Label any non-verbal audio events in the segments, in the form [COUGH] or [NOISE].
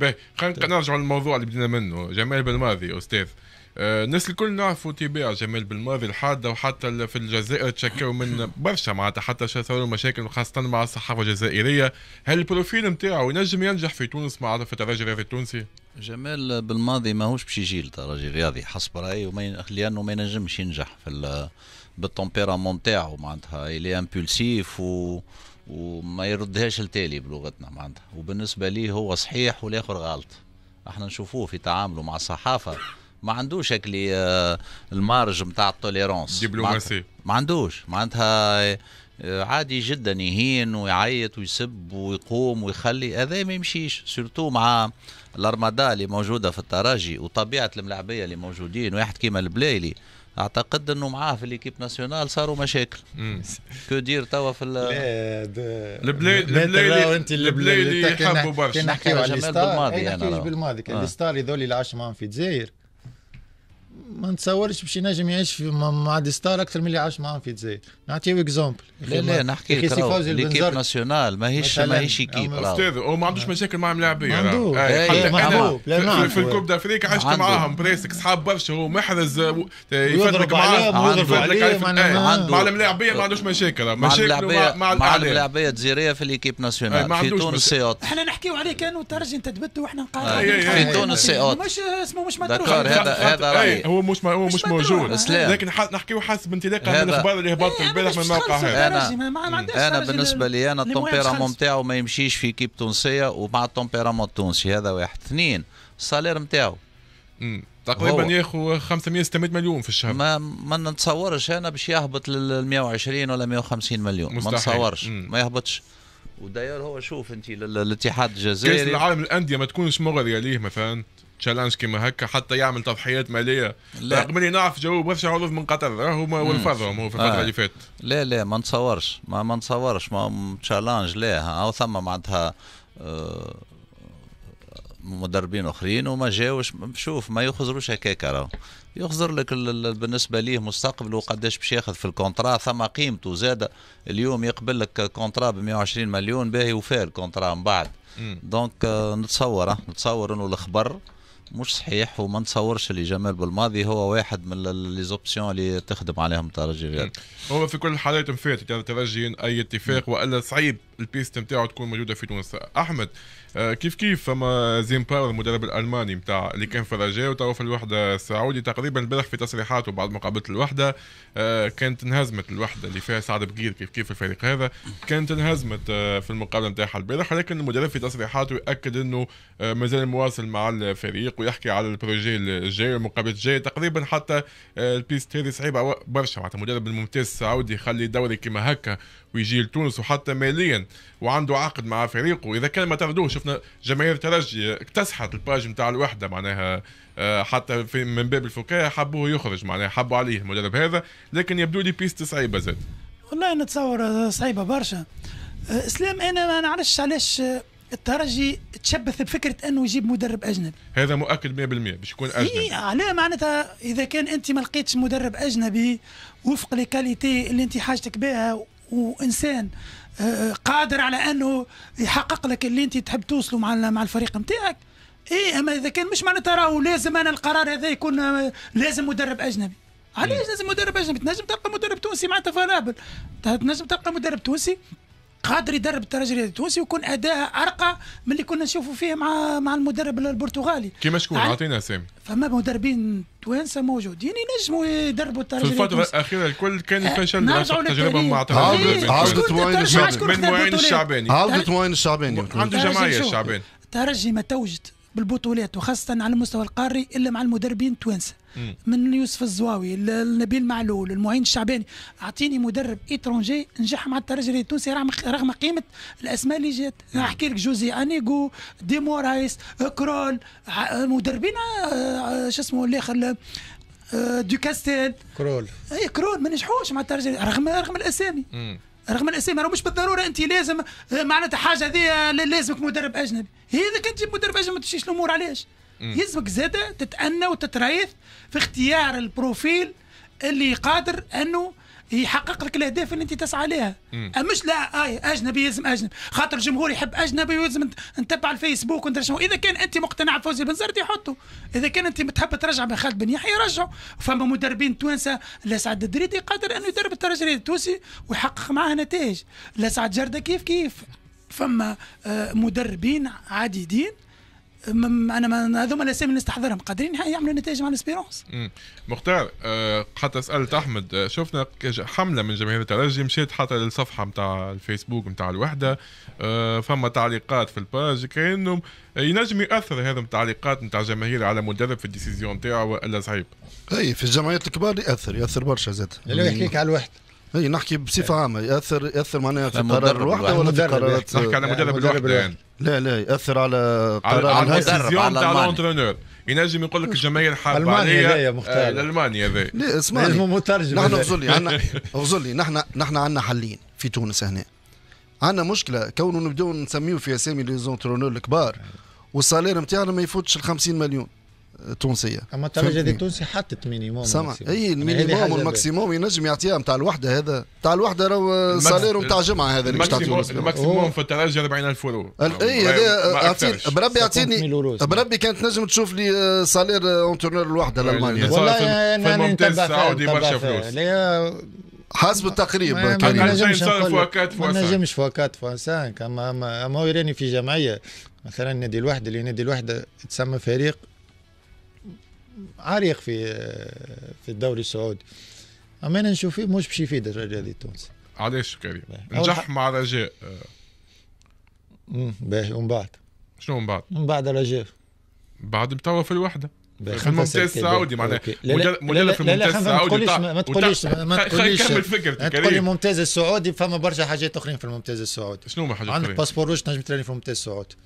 باهي خلينا نرجعوا للموضوع اللي بدينا منه جمال بالماضي استاذ آه، الناس الكل نعرفوا تباع جمال بالماضي الحاده وحتى في الجزائر تشكوا من برشا معناتها حتى صاروا مشاكل خاصه مع الصحافه الجزائريه هل البروفيل نتاعو ينجم ينجح في تونس مع في الترجي الرياضي التونسي؟ جمال بالماضي ماهوش باش يجي للترجي الرياضي حسب رايي وما لانه ما ينجمش ينجح في بالتومبيرامون نتاعو معناتها الي امبولسيف و وما يردهاش لتالي بلغتنا معناتها وبالنسبه ليه هو صحيح والاخر غلط احنا نشوفوه في تعامله مع الصحافه ما عندوش اكلي آه، المارج نتاع التوليرونس دبلوماسي ما عندوش معناتها آه، عادي جدا يهين ويعيط ويسب ويقوم ويخلي هذا ما يمشيش سورتو مع الارمادا اللي موجوده في التراجي وطبيعه الملاعبيه اللي موجودين واحد كيما البلايلي اعتقد انه معاه في ليكيب ناسيونال صاروا مشاكل كو دير توا في البلاد البلاد البلاد يحبوا برشا نحكيو على كي إيه، نحكيوش بالماضي كان آه. الستار هذول اللي عاشوا معاهم في الجزائر ما نتصورش باش ينجم يعيش مع دي ستار اكثر من اللي عاش معاهم في الجزائر نعطيو اكزومبل لا لا نحكي لك ليكيب ناسيونال ماهيش ماهيش ايكيب استاذ هو ما عندوش مشاكل مع لاعبيه عندوه إيه، في, نعم. في الكوب دافريك عشت معاهم بريسك صحاب برشا هو محرز يفرق معاهم يفرق إيه، مع الملاعبين ما عندوش مشاكل مشاكل مع الملاعبين الجزائريه في ليكيب ناسيونال إيه، في تونس سيوط احنا نحكيو عليه كانوا ترجم تثبت واحنا نقارنوا في تونس سيوط مش اسمه مش مدروس هذا هذا رايي هو مش هو مش, موجود اسلام لكن نحكيو حسب انطلاقا من اخبار في البارح من الموقع هذا إيه، انا انا بالنسبه لي انا التمبيرامون نتاعو ما يمشيش في كيب تونسيه ومع التمبيرامون التونسي هذا واحد اثنين السالير نتاعو تقريبا ياخذ 500 600 مليون في الشهر ما ما نتصورش انا باش يهبط لل 120 ولا 150 مليون مستحيل. ما نتصورش مم. ما يهبطش وداير هو شوف انت للاتحاد الجزائري كاس العالم الانديه ما تكونش مغري عليه مثلا تشالنج كيما هكا حتى يعمل تضحيات ماليه رغم اني نعرف جو برشا عروض من قطر راهو والفضهم هو في الفتره آه. اللي فاتت لا لا ما نتصورش ما, ما نتصورش ما تشالنج لا او ثم معناتها آه، مدربين اخرين وما جاوش شوف ما يخزروش هكاك راهو يخزر لك بالنسبه ليه مستقبله وقداش باش ياخذ في الكونترا ثم قيمته زاد اليوم يقبل لك كونترا ب 120 مليون باهي وفير الكونترا من بعد دونك آه، نتصور آه. نتصور انه الخبر مش صحيح وما نتصورش اللي جمال بالماضي هو واحد من لي زوبسيون اللي تخدم عليهم ترجي الرياضي هو في كل الحالات فاتت كان ترجي اي اتفاق والا صعيب البيست نتاعو تكون موجوده في تونس احمد آه، كيف كيف فما باور المدرب الالماني نتاع اللي كان في الرجاء وتوا في الوحده السعودي تقريبا البارح في تصريحاته بعد مقابله الوحده آه، كانت انهزمت الوحده اللي فيها سعد بقير كيف كيف الفريق هذا كانت انهزمت آه، في المقابله نتاعها البارح ولكن المدرب في تصريحاته ياكد انه مازال مواصل مع الفريق ويحكي على البروجي الجاي والمقابله الجايه تقريبا حتى البيست هذه صعيبه برشا معناتها المدرب الممتاز السعودي يخلي دوري كما هكا ويجي لتونس وحتى ماليا وعنده عقد مع فريقه اذا كان ما طردوه شفنا جماهير ترجي اكتسحت الباج نتاع الوحده معناها آه، حتى في من باب الفكاهه حبوه يخرج معناها حبوا عليه المدرب هذا لكن يبدو لي بيست صعيبه زاد والله نتصور صعيبه برشا آه، اسلام انا ما نعرفش علاش آه، الترجي تشبث بفكره انه يجيب مدرب اجنبي هذا مؤكد 100% باش يكون اجنبي علاه معناتها اذا كان انت ما لقيتش مدرب اجنبي وفق لي كاليتي اللي انت حاجتك بها وانسان آه، آه، قادر على انه يحقق لك اللي انت تحب توصله مع مع الفريق نتاعك ايه اما اذا كان مش معناتها راهو لازم انا القرار هذا يكون آه، لازم مدرب اجنبي علاش لازم مدرب اجنبي تنجم تلقى مدرب تونسي معناتها فلابل تنجم تلقى مدرب تونسي قادر يدرب الترجي التونسي ويكون اداها ارقى من اللي كنا نشوفوا فيه مع مع المدرب البرتغالي كيما شكون اعطينا يعني اسامي فما مدربين توانسه موجودين ينجموا يدربوا الترجي في الفتره الاخيره الكل كان آه، فشل تجربه مع عودة معين الشعباني عاودت معين الشعباني عودة معين الشعباني عنده جمعيه الشعباني الترجي ما توجد بالبطولات وخاصه على المستوى القاري الا مع المدربين التوانسه من يوسف الزواوي لنبيل معلول المعين الشعباني اعطيني مدرب اترونجي نجح مع الترجي التونسي رغم قيمه الاسماء اللي جات نحكي لك جوزي انيغو دي مورايس كرول مدربين آه، آه، شو اسمه الاخر آه، دوكاستيل كرول اي كرول ما نجحوش مع الترجي رغم رغم الاسامي مم. رغم الاسامي راه مش بالضروره انت لازم آه، معناتها حاجه هذه آه، لازمك مدرب اجنبي هذاك تجيب مدرب اجنبي ما تمشيش الامور علاش يلزمك زاده تتأنى وتتريث في اختيار البروفيل اللي قادر انه يحقق لك الاهداف اللي انت تسعى لها أه، مش لا اي آه، اجنبي يلزم اجنبي خاطر الجمهور يحب اجنبي ويلزم نتبع الفيسبوك وانت شنو اذا كان انت مقتنع بفوزي بنزرتي حطه اذا كان انت متحب ترجع بن خالد بن يحيى رجعه فما مدربين توانسه لسعد الدريدي قادر انه يدرب الترجي التونسي ويحقق معاه نتائج لسعد جرده كيف كيف فما آه، مدربين عديدين انا هذوما الاسامي اللي نستحضرهم قادرين يعملوا نتائج مع الاسبيرونس مختار أه حتى سالت احمد آه، شفنا حمله من جماهير الترجي مشيت حتى للصفحه نتاع الفيسبوك نتاع الوحده أه فما تعليقات في الباج كانهم ينجم ياثر هذا التعليقات نتاع جماهير على مدرب في الديسيزيون نتاعو ولا صعيب اي في الجمعيات الكبار ياثر ياثر برشا زاد لا يحكيك على الوحده اي نحكي بصفه عامه ياثر ياثر معناها في قرار الوحده ولا في قرارات نحكي على يعني مدرب الوحده يعني. لا لا ياثر على قرار على الديسيزيون تاع لونترونور ينجم يقول لك الجماهير حابه المانيا هذايا المانيا آه، لا اسمعني [LAUGHS] نحن مترجم نحن غزلي [LAUGHS] عندنا نحن نحن عندنا حلين في تونس هنا عندنا مشكله كونه نبداو نسميو في اسامي لي زونترونور الكبار والصالير نتاعنا ما يفوتش ال 50 مليون تونسيه اما الترجي هذا التونسي حطت مينيموم سمع اي المينيموم والماكسيموم ينجم يعطيها نتاع الوحده هذا نتاع الوحده راهو سالير نتاع جمعه هذا اللي باش تعطيه الماكسيموم في الترجي 40000 يورو اي هذا بربي يعطيني بربي كانت نجم تشوف لي سالير آه، اونترنور آه، الوحده الالمانيه يعني والله يعني الممتاز السعودي برشا فلوس حسب التقريب كريم ما نجمش ما نجمش فوا 4 فوا 5 اما اما هو يراني في جمعيه مثلا نادي الوحده اللي نادي الوحده تسمى فريق عريق في في الدوري السعودي اما انا نشوف فيه مش باش يفيد الرجاء التونسي علاش كريم نجح مع رجاء باهي ومن بعد شنو من بعد؟ من بعد رجاء بعد بتوا في الوحده في الممتاز السعودي معناها مدرب في الممتاز السعودي ما تقوليش ما تقوليش خلينا نكمل فكرتك تقولي الممتاز السعودي فما برشا حاجات اخرين في الممتاز السعودي شنو هما حاجات عندك باسبور روج تنجم تراني في الممتاز السعودي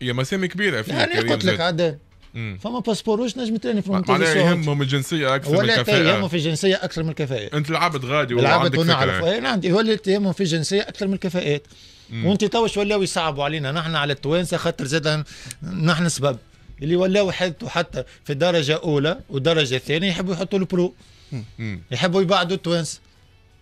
يا مسامي كبيره فيها يعني قلت لك عدل فما باسبوروش نجم تراني في المنتخب معناها يهمهم الجنسيه اكثر ولا من الكفاءه يهمهم في الجنسيه اكثر من الكفاءات انت العابد غادي العبد ونعرف انا نعم، هو اللي يهمهم في الجنسيه اكثر من الكفاءات وانت تو ولاو يصعبوا علينا نحن على التوانسه خاطر زاد نحن سبب اللي ولاو حتى حتى في درجه اولى ودرجه ثانيه يحبوا يحطوا البرو يحبوا يبعدوا التوانسه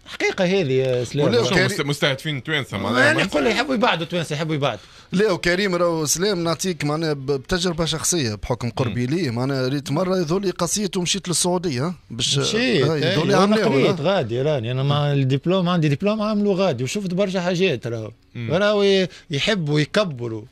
حقيقه هذه يا سلام وكاري... مستهدفين توانسه معناها انا نقول يعني يحبوا يبعدوا توانسه يحبوا يبعدوا لا وكريم راهو سلام نعطيك معناها بتجربه شخصيه بحكم قربي ليه معناها ريت مره يذولي قصيت ومشيت للسعوديه باش يذولي إيه، يظل عملوا قريت غادي راني انا مع الدبلوم عندي دبلوم عملوا غادي وشفت برشا حاجات راهو راهو يحبوا يكبروا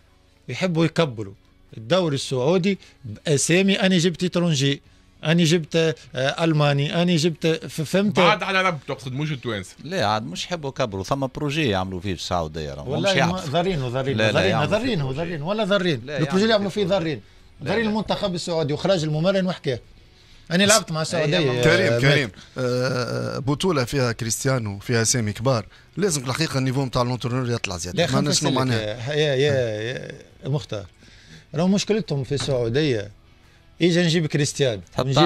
يحبوا يكبروا الدوري السعودي باسامي انا جبت ترونجي اني جبت آه، الماني اني جبت فهمت بعد على رب تقصد مش التوانسه لا عاد مش يحبوا كبروا ثم بروجي يعملوا فيه السعوديه والله ضارينه ضارين ضارين ضارين ضارين ولا ضارين البروجي اللي يعملوا فيه ضارين ضارين المنتخب السعودي وخرج الممرن وحكاه انا لعبت مع السعوديه كريم آه، كريم آه بطوله فيها كريستيانو فيها سامي كبار لازم الحقيقه النيفو نتاع الانترنور يطلع زياده ما شنو معناها يا يا مختار راهو مشكلتهم في السعوديه ايش نجيب كريستيانو نجيب